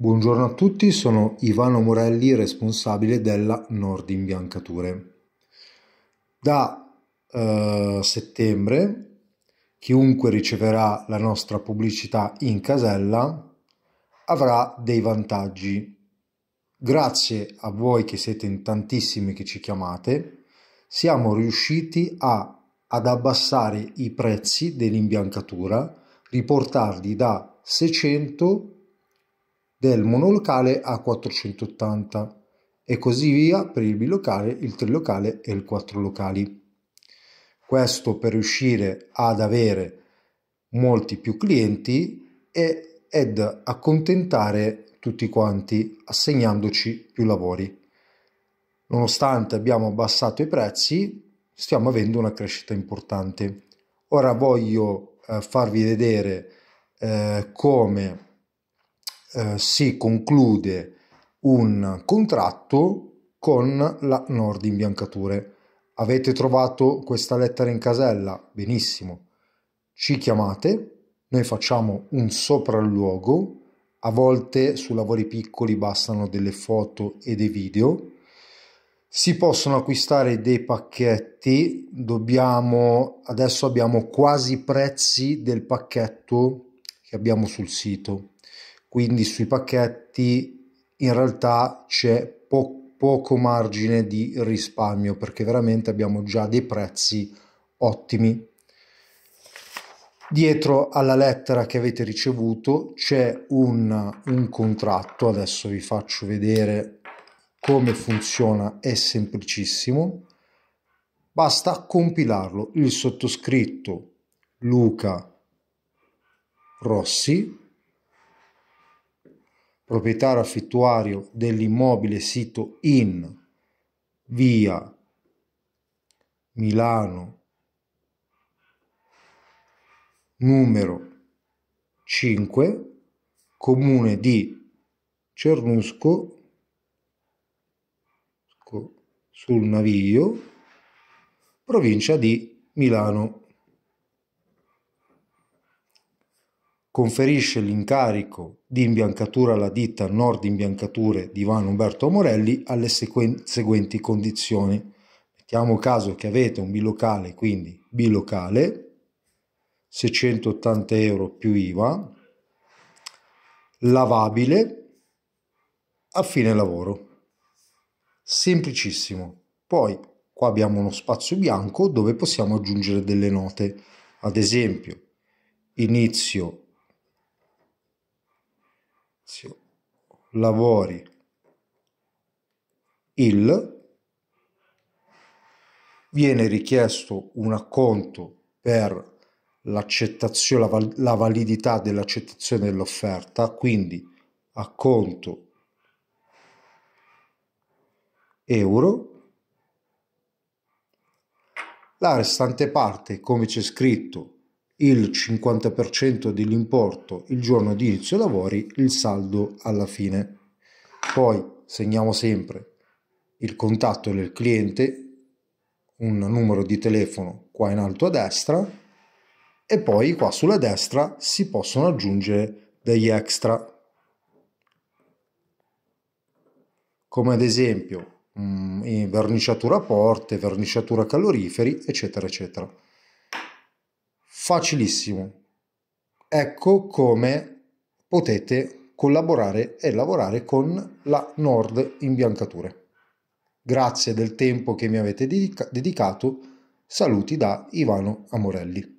Buongiorno a tutti, sono Ivano Morelli, responsabile della Nord Imbiancature. Da eh, settembre chiunque riceverà la nostra pubblicità in casella avrà dei vantaggi. Grazie a voi che siete in tantissimi che ci chiamate, siamo riusciti a, ad abbassare i prezzi dell'imbiancatura, riportarli da 600 a del monolocale a 480 e così via per il bilocale, il trilocale e il quattro locali. Questo per riuscire ad avere molti più clienti e ed accontentare tutti quanti assegnandoci più lavori. Nonostante abbiamo abbassato i prezzi, stiamo avendo una crescita importante. Ora voglio eh, farvi vedere eh, come eh, si conclude un contratto con la Nord Imbiancature. Avete trovato questa lettera in casella? Benissimo. Ci chiamate, noi facciamo un sopralluogo, a volte su lavori piccoli bastano delle foto e dei video. Si possono acquistare dei pacchetti, dobbiamo, adesso abbiamo quasi i prezzi del pacchetto che abbiamo sul sito quindi sui pacchetti in realtà c'è po- poco margine di risparmio perché veramente abbiamo già dei prezzi ottimi. Dietro alla lettera che avete ricevuto c'è un, un contratto, adesso vi faccio vedere come funziona, è semplicissimo. Basta compilarlo. Il sottoscritto Luca Rossi proprietario affittuario dell'immobile sito in via Milano numero 5 comune di Cernusco sul Naviglio provincia di Milano conferisce l'incarico di imbiancatura alla ditta Nord Imbiancature di Ivano Umberto Morelli alle sequen- seguenti condizioni. Mettiamo caso che avete un bilocale, quindi bilocale, 680 euro più IVA, lavabile a fine lavoro. Semplicissimo. Poi qua abbiamo uno spazio bianco dove possiamo aggiungere delle note, ad esempio inizio spazio lavori il viene richiesto un acconto per l'accettazione, la, validità dell'accettazione dell'offerta, quindi acconto euro. La restante parte, come c'è scritto il 50% dell'importo il giorno di inizio lavori, il saldo alla fine. Poi segniamo sempre il contatto del cliente, un numero di telefono qua in alto a destra e poi qua sulla destra si possono aggiungere degli extra come ad esempio mh, mm, verniciatura porte, verniciatura caloriferi eccetera eccetera facilissimo. Ecco come potete collaborare e lavorare con la Nord Imbiancature. Grazie del tempo che mi avete dedicato. Saluti da Ivano Amorelli.